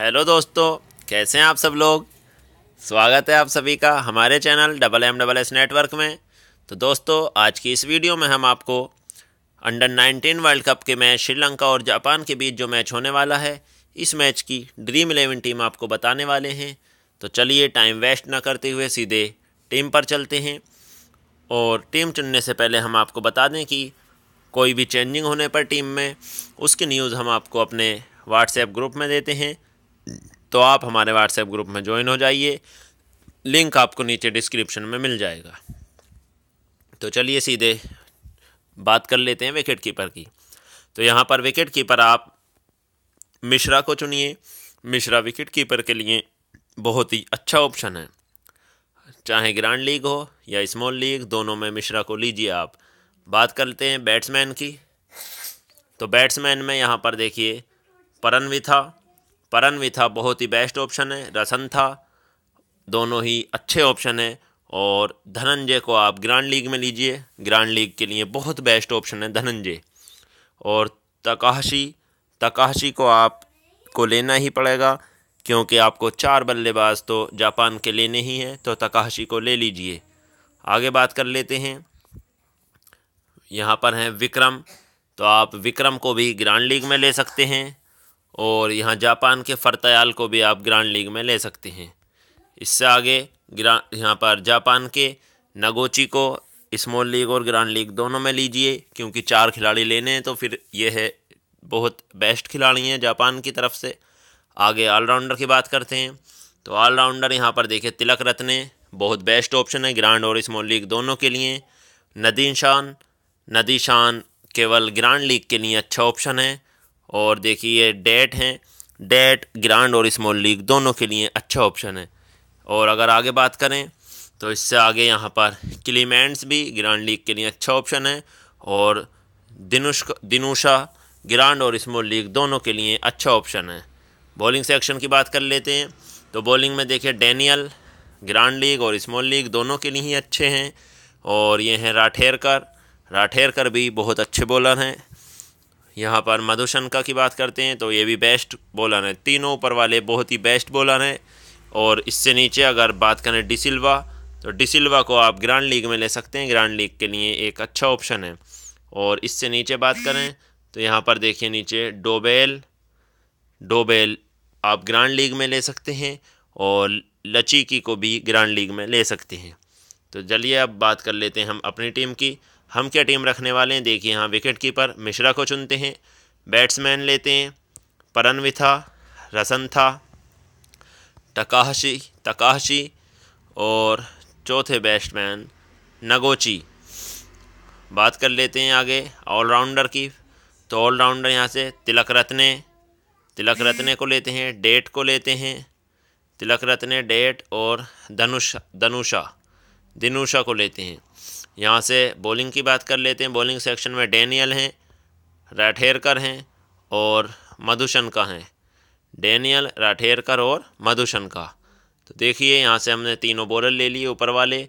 hello दोस्तों कैसे हैं आप सब लोग स्वागत है आप सभी का हमारे channel double M double S network में तो दोस्तों आज की इस वीडियो में हम आपको अंडर 19 वर्ल्ड कप के मैच श्रीलंका और जापान के बीच जो मैच होने वाला है इस मैच की ड्रीम इलेवन टीम आपको बताने वाले हैं तो चलिए टाइम वेस्ट ना करते हुए सीधे टीम पर चलते हैं और टीम चुनने से पहले हम आपको बता दें कि कोई भी चेंजिंग होने पर टीम में उसकी न्यूज़ हम आपको अपने व्हाट्सएप ग्रुप में देते हैं तो आप हमारे व्हाट्सएप ग्रुप में ज्वाइन हो जाइए लिंक आपको नीचे डिस्क्रिप्शन में मिल जाएगा तो चलिए सीधे बात कर लेते हैं विकेट कीपर की तो यहाँ पर विकेट कीपर आप मिश्रा को चुनिए मिश्रा विकेट कीपर के लिए बहुत ही अच्छा ऑप्शन है चाहे ग्रैंड लीग हो या स्मॉल लीग दोनों में मिश्रा को लीजिए आप बात करते हैं बैट्समैन की तो बैट्समैन में यहाँ पर देखिए परनविथा परनविथा बहुत ही बेस्ट ऑप्शन है रसंथा दोनों ही अच्छे ऑप्शन हैं और धनंजय को आप ग्रैंड लीग में लीजिए ग्रैंड लीग के लिए बहुत बेस्ट ऑप्शन है धनंजय और तकाशी तकाशी को आप को लेना ही पड़ेगा क्योंकि आपको चार बल्लेबाज तो जापान के लेने ही हैं तो तकाशी को ले लीजिए आगे बात कर लेते हैं यहाँ पर हैं विक्रम तो आप विक्रम को भी ग्रैंड लीग में ले सकते हैं और यहाँ जापान के फरतयाल को भी आप ग्रांड लीग में ले सकते हैं इससे आगे ग्रा यहाँ पर जापान के नगोची को स्मॉल लीग और ग्रांड लीग दोनों में लीजिए क्योंकि चार खिलाड़ी लेने हैं तो फिर ये है बहुत बेस्ट खिलाड़ी हैं जापान की तरफ से आगे ऑलराउंडर की बात करते हैं तो ऑलराउंडर यहाँ पर देखें तिलक रत्ने बहुत बेस्ट ऑप्शन है ग्रांड और स्मॉल लीग दोनों के लिए नदीन शान नदी शान केवल ग्रांड लीग के लिए अच्छा ऑप्शन है और देखिए ये डेट हैं डेट ग्रांड और स्मॉल लीग दोनों के लिए अच्छा ऑप्शन है और अगर आगे बात करें तो इससे आगे यहाँ पर क्लीमेंट्स भी ग्रांड लीग के लिए अच्छा ऑप्शन है और दिनुष दिनुषा ग्रांड और स्मॉल लीग दोनों के लिए अच्छा ऑप्शन है बॉलिंग सेक्शन की बात कर लेते हैं तो बॉलिंग में देखिए डैनियल ग्रांड लीग और स्मॉल लीग दोनों के लिए ही अच्छे हैं और ये हैं राठेरकर राठेरकर भी बहुत अच्छे बॉलर हैं यहाँ पर मधुशंका की बात करते हैं तो ये भी बेस्ट बॉलर हैं तीनों ऊपर वाले बहुत ही बेस्ट बॉलर हैं और इससे नीचे अगर बात करें डिसिल्वा तो डिसिल्वा को आप ग्रैंड लीग में ले सकते हैं ग्रैंड लीग के लिए एक अच्छा ऑप्शन है और इससे नीचे बात करें तो यहाँ पर देखिए नीचे डोबेल डोबेल आप ग्रैंड लीग में ले सकते हैं और लचीकी को भी ग्रैंड लीग में ले सकते हैं तो चलिए अब बात कर लेते हैं हम अपनी टीम की हम क्या टीम रखने वाले हैं देखिए यहाँ विकेट कीपर मिश्रा को चुनते हैं बैट्समैन लेते हैं परनविथा था टकाहशी तकाहशी और चौथे बैट्समैन नगोची बात कर लेते हैं आगे ऑलराउंडर की तो ऑलराउंडर यहाँ से तिलक रत्ने तिलक रत्ने को लेते हैं डेट को लेते हैं तिलक रत्ने डेट और धनुष धनुषा दिनुषा को लेते हैं यहाँ से बॉलिंग की बात कर लेते हैं बॉलिंग सेक्शन में डैनियल हैं राठेरकर हैं और का हैं डेनियल राठेरकर और का तो देखिए यहाँ से हमने तीनों बॉलर ले लिए ऊपर वाले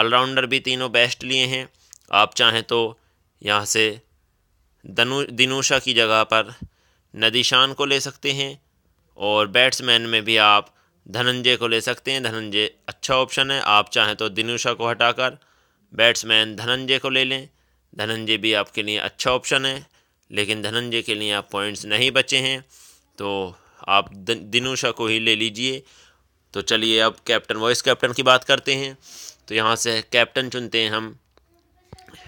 ऑलराउंडर भी तीनों बेस्ट लिए हैं आप चाहें तो यहाँ से दनु दिनुषा की जगह पर नदीशान को ले सकते हैं और बैट्समैन में भी आप धनंजय को ले सकते हैं धनंजय अच्छा ऑप्शन है आप चाहें तो दिनुषा को हटाकर बैट्समैन धनंजय को ले लें धनंजय भी आपके लिए अच्छा ऑप्शन है लेकिन धनंजय के लिए आप पॉइंट्स नहीं बचे हैं तो आप दिनुषा को ही ले लीजिए तो चलिए अब कैप्टन वाइस कैप्टन की बात करते हैं तो यहाँ से कैप्टन चुनते हैं हम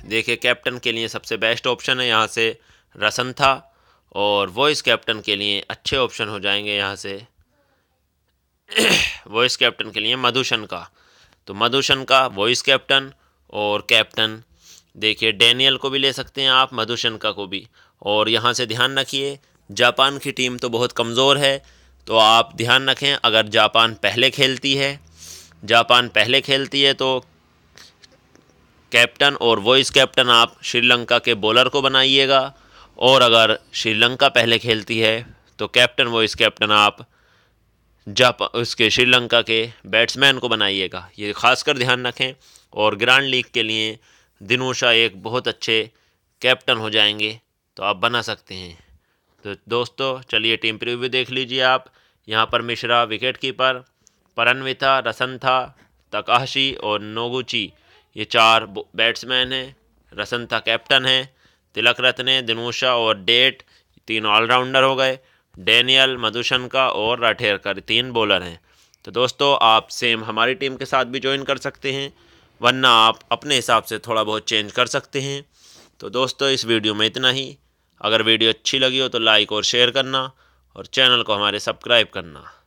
देखिए कैप्टन के लिए सबसे बेस्ट ऑप्शन है यहाँ से रसन था और वॉइस कैप्टन के लिए अच्छे ऑप्शन हो जाएंगे यहाँ से वॉइस कैप्टन के लिए मधुशन का तो मधुशन का वॉइस कैप्टन और कैप्टन देखिए डैनियल को भी ले सकते हैं आप मधुशंका को भी और यहाँ से ध्यान रखिए जापान की टीम तो बहुत कमज़ोर है तो आप ध्यान रखें अगर जापान पहले खेलती है जापान पहले खेलती है तो कैप्टन और वॉइस कैप्टन आप श्रीलंका के बॉलर को बनाइएगा और अगर श्रीलंका पहले खेलती है तो कैप्टन वॉइस कैप्टन आप जापा उसके श्रीलंका के बैट्समैन को बनाइएगा ये खासकर ध्यान रखें और ग्रैंड लीग के लिए दिनोशा एक बहुत अच्छे कैप्टन हो जाएंगे तो आप बना सकते हैं तो दोस्तों चलिए टीम प्रिव्यू देख लीजिए आप यहाँ पर Mishra wicket keeper Paranvitha Rasantha Takashi और नोगुची ये चार बैट्समैन हैं रसनथा कैप्टन हैं तिलक रत्ने दिनोशा और डेट तीन ऑलराउंडर हो गए डेनियल मधुशन का और राठेरकर तीन बॉलर हैं तो दोस्तों आप सेम हमारी टीम के साथ भी ज्वाइन कर सकते हैं वरना आप अपने हिसाब से थोड़ा बहुत चेंज कर सकते हैं तो दोस्तों इस वीडियो में इतना ही अगर वीडियो अच्छी लगी हो तो लाइक और शेयर करना और चैनल को हमारे सब्सक्राइब करना